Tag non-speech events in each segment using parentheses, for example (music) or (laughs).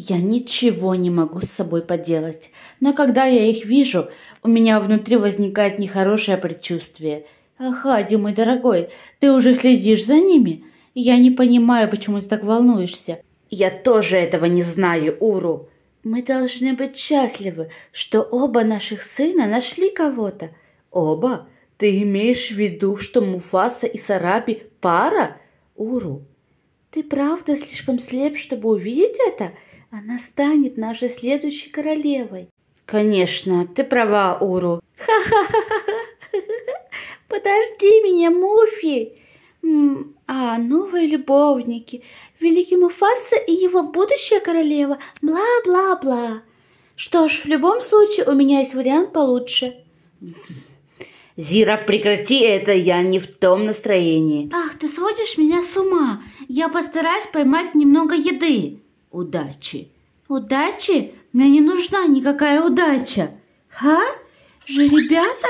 Я ничего не могу с собой поделать, но когда я их вижу, у меня внутри возникает нехорошее предчувствие. «Ахади, мой дорогой, ты уже следишь за ними? Я не понимаю, почему ты так волнуешься». «Я тоже этого не знаю, Уру». «Мы должны быть счастливы, что оба наших сына нашли кого-то». «Оба? Ты имеешь в виду, что Муфаса и Сараби пара?» «Уру, ты правда слишком слеп, чтобы увидеть это?» Она станет нашей следующей королевой. Конечно, ты права, Уру. Ха-ха-ха-ха. (laughs) Подожди меня, Муфи. А новые любовники, великий Муфаса и его будущая королева, бла-бла-бла. Что ж, в любом случае у меня есть вариант получше. Зира, прекрати это, я не в том настроении. Ах, ты сводишь меня с ума. Я постараюсь поймать немного еды удачи. Удачи? Мне не нужна никакая удача. Ха? ребята,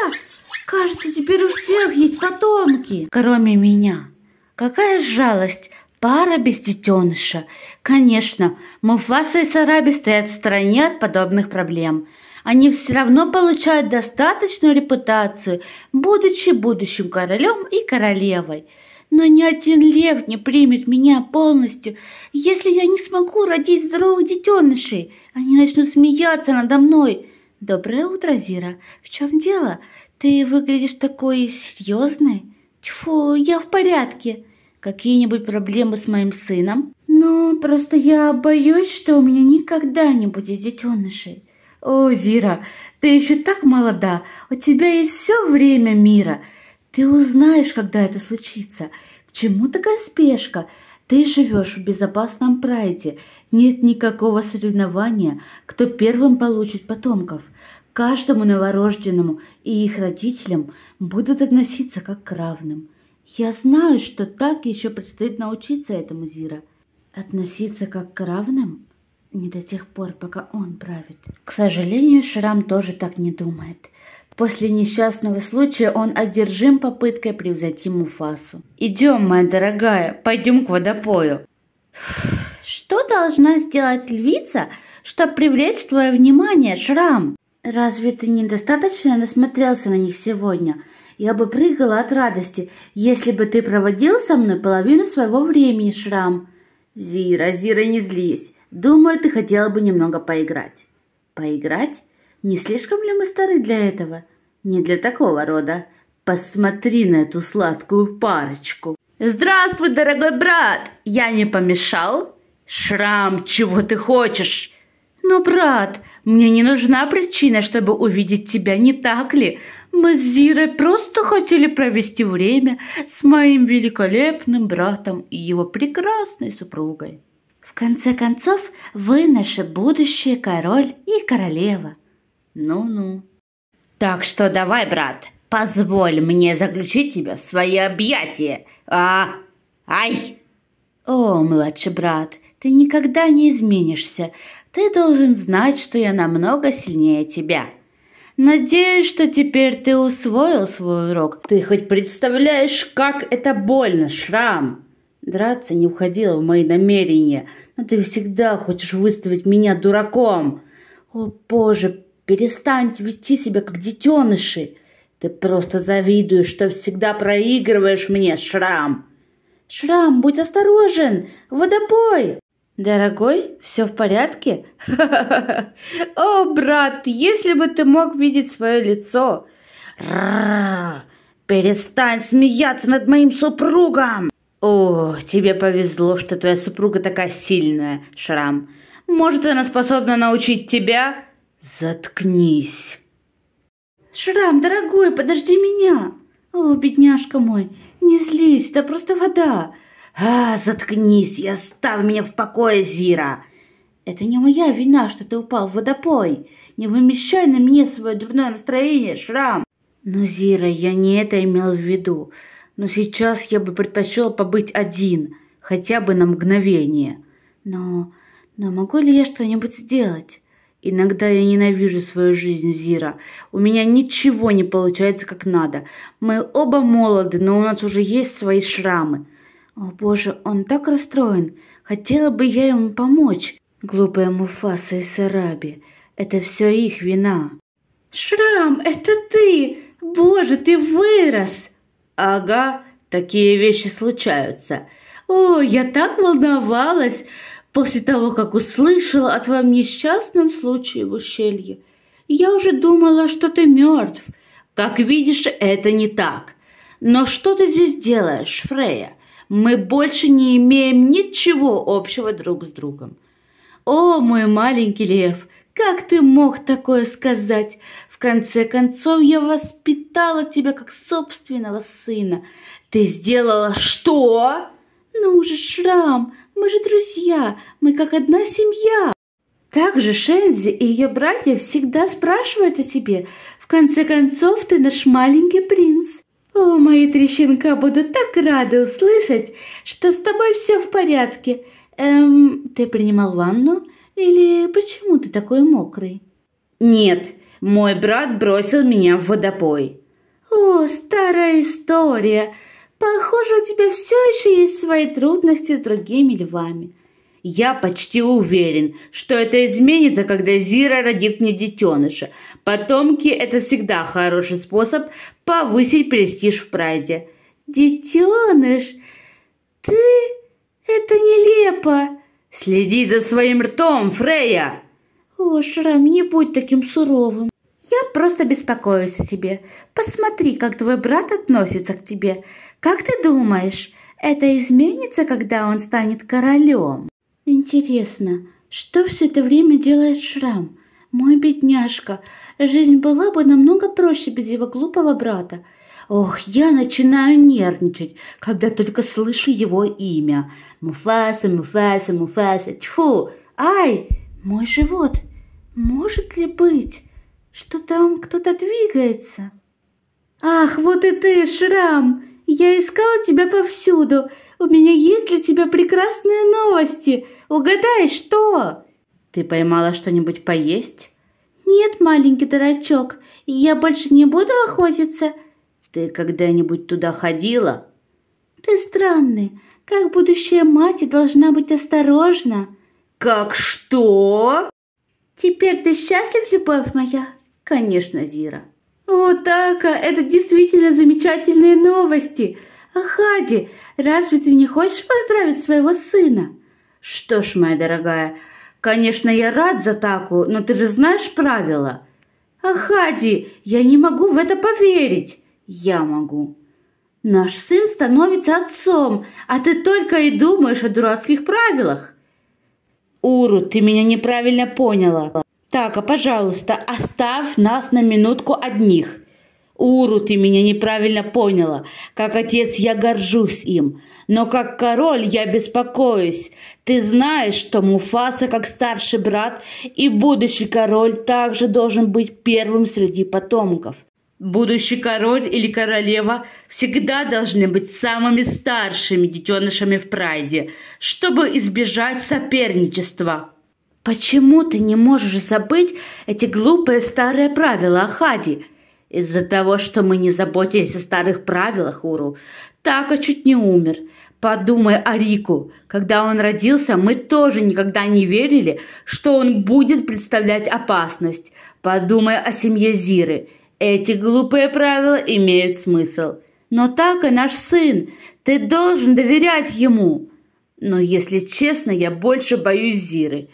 Кажется, теперь у всех есть потомки. Кроме меня. Какая жалость. Пара без детеныша. Конечно, муфасы и сараби стоят в стороне от подобных проблем. Они все равно получают достаточную репутацию, будучи будущим королем и королевой но ни один лев не примет меня полностью, если я не смогу родить здоровых детенышей. Они начнут смеяться надо мной. Доброе утро, Зира. В чем дело? Ты выглядишь такой серьезной. Тьфу, я в порядке. Какие-нибудь проблемы с моим сыном? Ну, просто я боюсь, что у меня никогда не будет детенышей. О, Зира, ты еще так молода. У тебя есть все время мира. Ты узнаешь, когда это случится. К чему такая спешка? Ты живешь в безопасном прайде. Нет никакого соревнования, кто первым получит потомков. Каждому новорожденному и их родителям будут относиться как к равным. Я знаю, что так еще предстоит научиться этому, Зира. Относиться как к равным? Не до тех пор, пока он правит. К сожалению, Шрам тоже так не думает – После несчастного случая он одержим попыткой превзойти Муфасу. «Идем, моя дорогая, пойдем к водопою». «Что должна сделать львица, чтобы привлечь твое внимание, Шрам?» «Разве ты недостаточно насмотрелся на них сегодня? Я бы прыгала от радости, если бы ты проводил со мной половину своего времени, Шрам». «Зира, Зира, не злись. Думаю, ты хотела бы немного поиграть». «Поиграть? Не слишком ли мы стары для этого? Не для такого рода. Посмотри на эту сладкую парочку. Здравствуй, дорогой брат! Я не помешал? Шрам, чего ты хочешь? Но, брат, мне не нужна причина, чтобы увидеть тебя, не так ли? Мы с Зирой просто хотели провести время с моим великолепным братом и его прекрасной супругой. В конце концов, вы наше будущее король и королева. Ну-ну. Так что давай, брат, позволь мне заключить тебя в свои объятия. А... Ай! О, младший брат, ты никогда не изменишься. Ты должен знать, что я намного сильнее тебя. Надеюсь, что теперь ты усвоил свой урок. Ты хоть представляешь, как это больно, шрам? Драться не входило в мои намерения, но ты всегда хочешь выставить меня дураком. О, боже, Перестаньте вести себя как детеныши. Ты просто завидуешь, что всегда проигрываешь мне, Шрам. Шрам, будь осторожен, водопой! Дорогой, все в порядке? (laughs) О, брат, если бы ты мог видеть свое лицо. Перестань смеяться над моим супругом! О, тебе повезло, что твоя супруга такая сильная, Шрам. Может, она способна научить тебя Заткнись. Шрам, дорогой, подожди меня. О, бедняжка мой, не злись, это просто вода. А, заткнись и оставь меня в покое, Зира. Это не моя вина, что ты упал в водопой. Не вымещай на мне свое дурное настроение, Шрам. Но, Зира, я не это имел в виду. Но сейчас я бы предпочел побыть один, хотя бы на мгновение. Но... Но могу ли я что-нибудь сделать? Иногда я ненавижу свою жизнь, Зира. У меня ничего не получается как надо. Мы оба молоды, но у нас уже есть свои шрамы. О боже, он так расстроен. Хотела бы я ему помочь. Глупая Муфаса и Сараби. Это все их вина. Шрам, это ты! Боже, ты вырос! Ага, такие вещи случаются. О, я так волновалась после того, как услышала о твоем несчастном случае в ущелье. Я уже думала, что ты мертв. Как видишь, это не так. Но что ты здесь делаешь, Фрея? Мы больше не имеем ничего общего друг с другом. О, мой маленький лев, как ты мог такое сказать? В конце концов, я воспитала тебя как собственного сына. Ты сделала что? Ну же, Шрам, мы же друзья, мы как одна семья. Также Шензи и ее братья всегда спрашивают о тебе. В конце концов, ты наш маленький принц. О, мои трещинка будут так рады услышать, что с тобой все в порядке. Эм, ты принимал ванну? Или почему ты такой мокрый? Нет, мой брат бросил меня в водопой. О, старая история. Похоже, у тебя все еще есть свои трудности с другими львами. Я почти уверен, что это изменится, когда Зира родит мне детеныша. Потомки – это всегда хороший способ повысить престиж в прайде. Детеныш, ты... это нелепо. Следи за своим ртом, Фрея. О, Шрам, не будь таким суровым. «Я просто беспокоюсь о тебе. Посмотри, как твой брат относится к тебе. Как ты думаешь, это изменится, когда он станет королем?» «Интересно, что все это время делает Шрам? Мой бедняжка, жизнь была бы намного проще без его глупого брата. Ох, я начинаю нервничать, когда только слышу его имя. Муфаса, Муфаса, Муфаса. Тьфу! Ай! Мой живот! Может ли быть?» что там кто-то двигается. «Ах, вот и ты, Шрам! Я искала тебя повсюду. У меня есть для тебя прекрасные новости. Угадай, что?» «Ты поймала что-нибудь поесть?» «Нет, маленький дурачок, я больше не буду охотиться». «Ты когда-нибудь туда ходила?» «Ты странный. Как будущая мать должна быть осторожна». «Как что?» «Теперь ты счастлив, любовь моя?» «Конечно, Зира». «О, Така, это действительно замечательные новости! Ахади, разве ты не хочешь поздравить своего сына?» «Что ж, моя дорогая, конечно, я рад за Таку, но ты же знаешь правила». «Ахади, я не могу в это поверить!» «Я могу». «Наш сын становится отцом, а ты только и думаешь о дурацких правилах!» «Уру, ты меня неправильно поняла!» Так, а пожалуйста, оставь нас на минутку одних. Уру, ты меня неправильно поняла. Как отец я горжусь им, но как король я беспокоюсь. Ты знаешь, что Муфаса как старший брат и будущий король также должен быть первым среди потомков. Будущий король или королева всегда должны быть самыми старшими детенышами в прайде, чтобы избежать соперничества. Почему ты не можешь забыть эти глупые старые правила, Ахади? Из-за того, что мы не заботились о старых правилах, Уру. так Така чуть не умер. Подумай о Рику. Когда он родился, мы тоже никогда не верили, что он будет представлять опасность. Подумай о семье Зиры. Эти глупые правила имеют смысл. Но так и наш сын. Ты должен доверять ему. Но, если честно, я больше боюсь Зиры.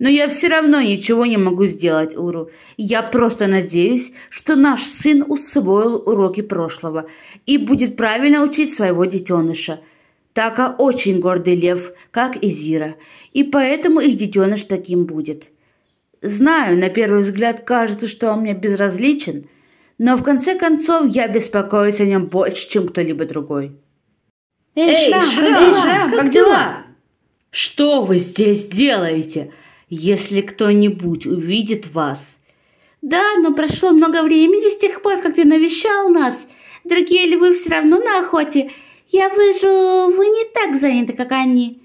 Но я все равно ничего не могу сделать, Уру. Я просто надеюсь, что наш сын усвоил уроки прошлого и будет правильно учить своего детеныша. Така очень гордый лев, как и Зира, и поэтому их детеныш таким будет. Знаю, на первый взгляд кажется, что он мне безразличен, но в конце концов я беспокоюсь о нем больше, чем кто-либо другой. «Эй, Шрам, эй, Шрам, как, как дела?» «Что вы здесь делаете? если кто-нибудь увидит вас. Да, но прошло много времени с тех пор, как ты навещал нас. Другие львы все равно на охоте. Я вижу, вы не так заняты, как они.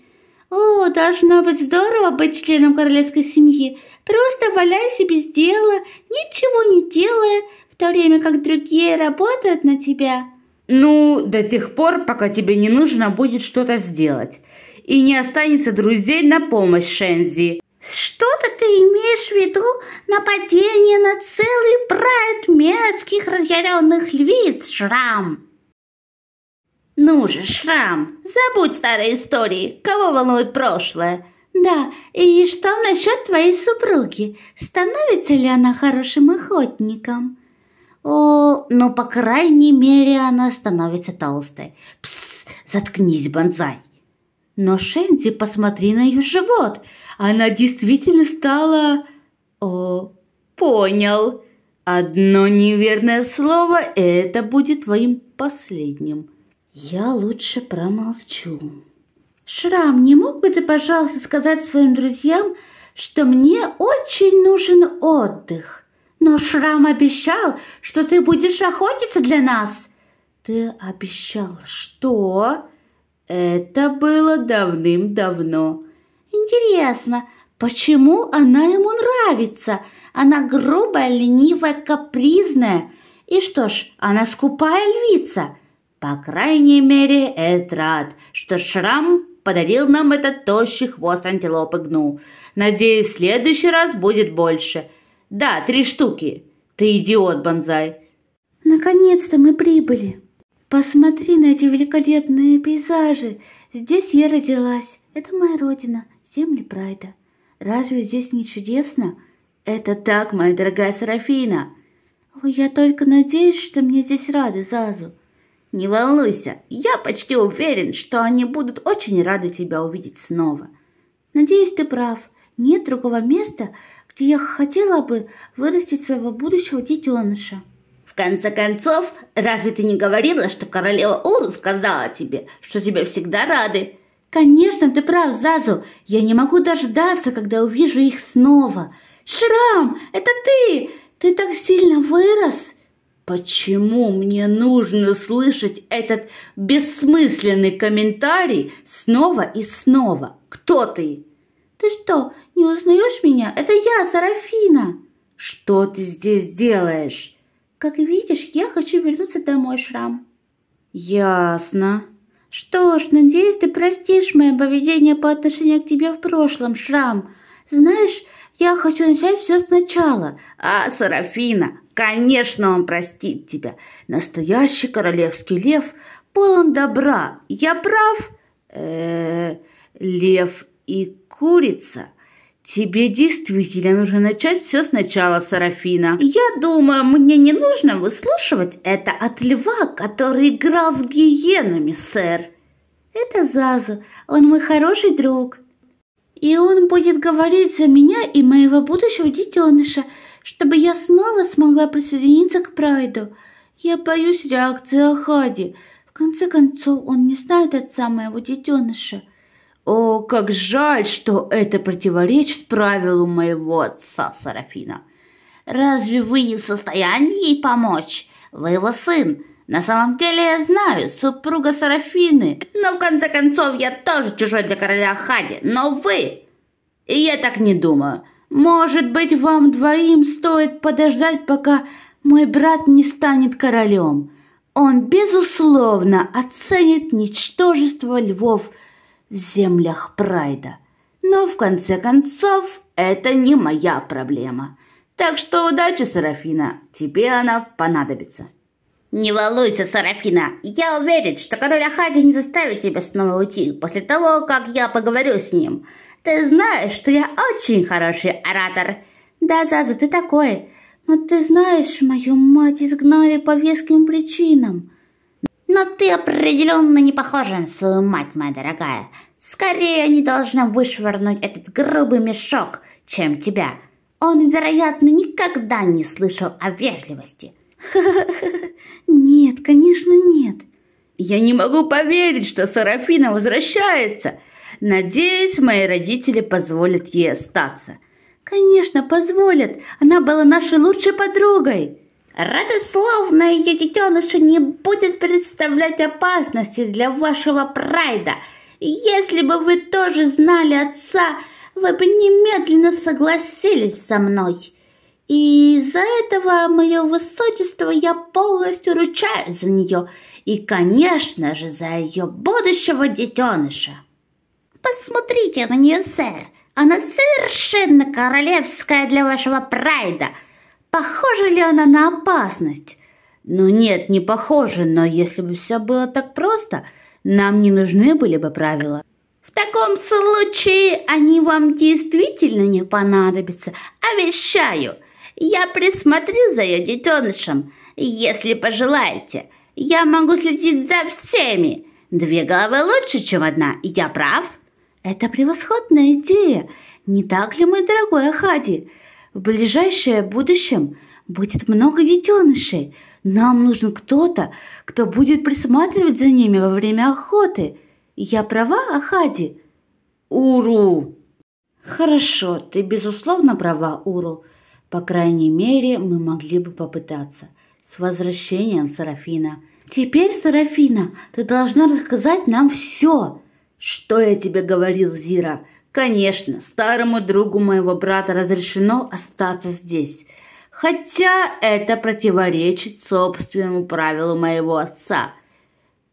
О, должно быть здорово быть членом королевской семьи. Просто валяйся без дела, ничего не делая, в то время как другие работают на тебя. Ну, до тех пор, пока тебе не нужно будет что-то сделать. И не останется друзей на помощь Шензи. Что-то ты имеешь в виду нападение на целый прайд мерзких разъяренных львиц, Шрам? Ну же, Шрам, забудь старые истории, кого волнует прошлое. Да, и что насчет твоей супруги? Становится ли она хорошим охотником? О, ну, по крайней мере, она становится толстой. Пс, заткнись, бонзай. Но, Шенди, посмотри на ее живот. Она действительно стала... О, понял. Одно неверное слово, и это будет твоим последним. Я лучше промолчу. Шрам, не мог бы ты, пожалуйста, сказать своим друзьям, что мне очень нужен отдых? Но Шрам обещал, что ты будешь охотиться для нас. Ты обещал что? Это было давным-давно. Интересно, почему она ему нравится? Она грубая, ленивая, капризная. И что ж, она скупая львица. По крайней мере, Эд рад, что шрам подарил нам этот тощий хвост антилопы гну. Надеюсь, в следующий раз будет больше. Да, три штуки. Ты идиот, Бонзай. Наконец-то мы прибыли. Посмотри на эти великолепные пейзажи. Здесь я родилась. Это моя родина, земли Прайда. Разве здесь не чудесно? Это так, моя дорогая Серафина. Ой, я только надеюсь, что мне здесь рады, Зазу. Не волнуйся, я почти уверен, что они будут очень рады тебя увидеть снова. Надеюсь, ты прав. Нет другого места, где я хотела бы вырастить своего будущего детеныша. В конце концов, разве ты не говорила, что королева Уру сказала тебе, что тебе всегда рады?» «Конечно, ты прав, Зазу. Я не могу дождаться, когда увижу их снова. Шрам, это ты! Ты так сильно вырос!» Почему мне нужно слышать этот бессмысленный комментарий снова и снова? Кто ты? Ты что, не узнаешь меня? Это я, Сарафина. Что ты здесь делаешь? Как видишь, я хочу вернуться домой, Шрам». «Ясно. Что ж, надеюсь, ты простишь мое поведение по отношению к тебе в прошлом, Шрам. Знаешь, я хочу начать все сначала. А, Сарафина, конечно, он простит тебя. Настоящий королевский лев полон добра. Я прав? Э -э, лев и курица «Тебе действительно нужно начать все сначала, Сарафина». «Я думаю, мне не нужно выслушивать это от льва, который играл с гиенами, сэр». «Это Заза. он мой хороший друг». «И он будет говорить за меня и моего будущего детеныша, чтобы я снова смогла присоединиться к Прайду. Я боюсь реакции Ахади. В конце концов, он не знает отца моего детеныша». О, как жаль, что это противоречит правилу моего отца Сарафина. Разве вы не в состоянии ей помочь? Вы его сын. На самом деле я знаю, супруга Сарафины. Но в конце концов я тоже чужой для короля Хади. Но вы... И я так не думаю. Может быть, вам двоим стоит подождать, пока мой брат не станет королем. Он, безусловно, оценит ничтожество львов – в землях Прайда. Но в конце концов, это не моя проблема. Так что удачи, Серафина, тебе она понадобится. Не волнуйся, Сарафина, я уверен, что король Ахади не заставит тебя снова уйти после того, как я поговорю с ним. Ты знаешь, что я очень хороший оратор. Да, Заза, ты такой. Но ты знаешь, мою мать изгнали по веским причинам. Но ты определенно не похожа на свою мать, моя дорогая. Скорее, они должны вышвырнуть этот грубый мешок, чем тебя. Он, вероятно, никогда не слышал о вежливости. (laughs) Нет, конечно, нет. Я не могу поверить, что Сарафина возвращается. Надеюсь, мои родители позволят ей остаться. Конечно, позволят. Она была нашей лучшей подругой. Родословная ее детеныша не будет представлять опасности для вашего прайда. Если бы вы тоже знали отца, вы бы немедленно согласились со мной. И из-за этого мое высочество я полностью ручаюсь за нее и, конечно же, за ее будущего детеныша. Посмотрите на нее, сэр. Она совершенно королевская для вашего прайда – Похожа ли она на опасность? Ну нет, не похоже, но если бы все было так просто, нам не нужны были бы правила. В таком случае они вам действительно не понадобятся, обещаю. Я присмотрю за ее детенышем, если пожелаете. Я могу следить за всеми. Две головы лучше, чем одна, я прав? Это превосходная идея. Не так ли, мой дорогой Ахади? В ближайшее будущем будет много детенышей. Нам нужен кто-то, кто будет присматривать за ними во время охоты. Я права, Ахади? Уру! Хорошо, ты безусловно права, Уру. По крайней мере, мы могли бы попытаться. С возвращением, Сарафина. Теперь, Сарафина, ты должна рассказать нам все. Что я тебе говорил, Зира? Конечно, старому другу моего брата разрешено остаться здесь, хотя это противоречит собственному правилу моего отца.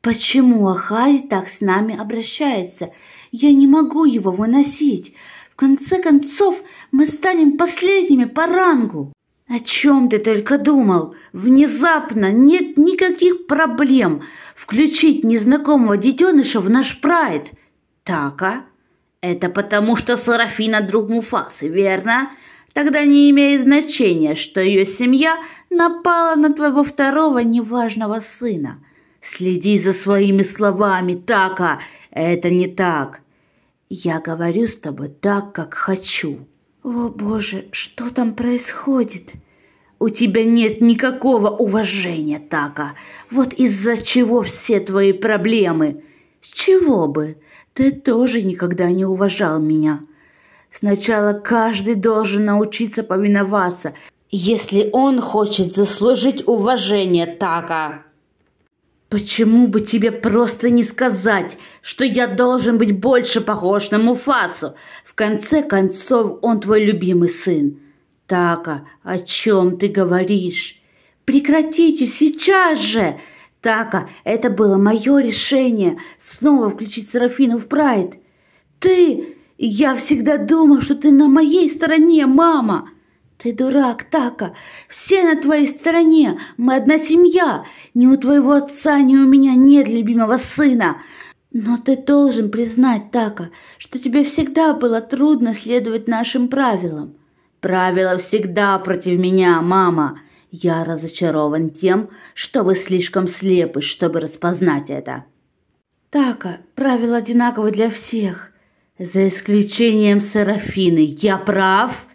Почему Ахай так с нами обращается? Я не могу его выносить. В конце концов, мы станем последними по рангу. О чем ты только думал? Внезапно нет никаких проблем включить незнакомого детеныша в наш прайд. Так, а? Это потому, что Сарафина друг Муфасы, верно? Тогда не имеет значения, что ее семья напала на твоего второго неважного сына. Следи за своими словами, Така. Это не так. Я говорю с тобой так, как хочу. О, Боже, что там происходит? У тебя нет никакого уважения, Така. Вот из-за чего все твои проблемы. С чего бы? Ты тоже никогда не уважал меня. Сначала каждый должен научиться повиноваться, если он хочет заслужить уважение Така. Почему бы тебе просто не сказать, что я должен быть больше похож на Муфасу? В конце концов, он твой любимый сын. Така, о чем ты говоришь? Прекратите сейчас же! Така, это было мое решение снова включить Серафину в Прайд. Ты! Я всегда думал, что ты на моей стороне, мама!» «Ты дурак, Така! Все на твоей стороне! Мы одна семья! Ни у твоего отца, ни у меня нет любимого сына!» «Но ты должен признать, Така, что тебе всегда было трудно следовать нашим правилам». «Правила всегда против меня, мама!» Я разочарован тем, что вы слишком слепы, чтобы распознать это. Така, правила одинаковы для всех, за исключением Серафины. Я прав?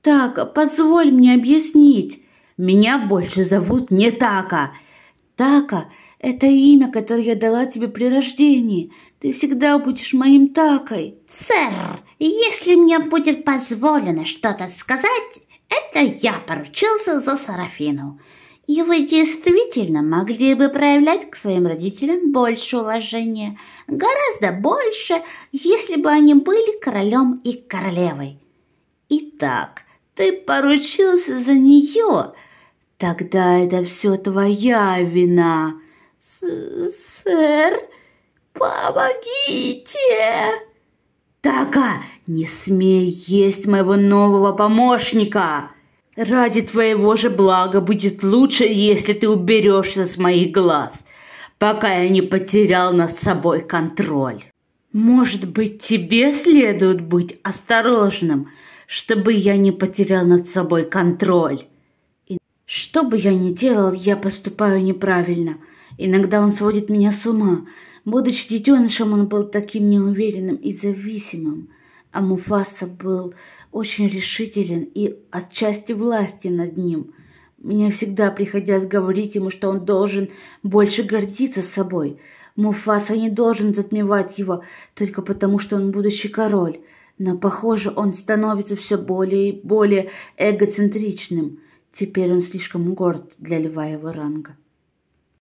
Так, позволь мне объяснить. Меня больше зовут не Така. Така – это имя, которое я дала тебе при рождении. Ты всегда будешь моим Такой. Сэр, если мне будет позволено что-то сказать, это я поручился за Сарафину. И вы действительно могли бы проявлять к своим родителям больше уважения, гораздо больше, если бы они были королем и королевой. Итак, ты поручился за нее, тогда это все твоя вина. С сэр, помогите! Така, не смей есть моего нового помощника. Ради твоего же блага будет лучше, если ты уберешься с моих глаз, пока я не потерял над собой контроль. Может быть, тебе следует быть осторожным, чтобы я не потерял над собой контроль. И что бы я ни делал, я поступаю неправильно. Иногда он сводит меня с ума. Будучи детенышем, он был таким неуверенным и зависимым, а Муфаса был очень решителен и отчасти власти над ним. Мне всегда приходилось говорить ему, что он должен больше гордиться собой. Муфаса не должен затмевать его только потому, что он будущий король. Но, похоже, он становится все более и более эгоцентричным. Теперь он слишком горд для льва его ранга.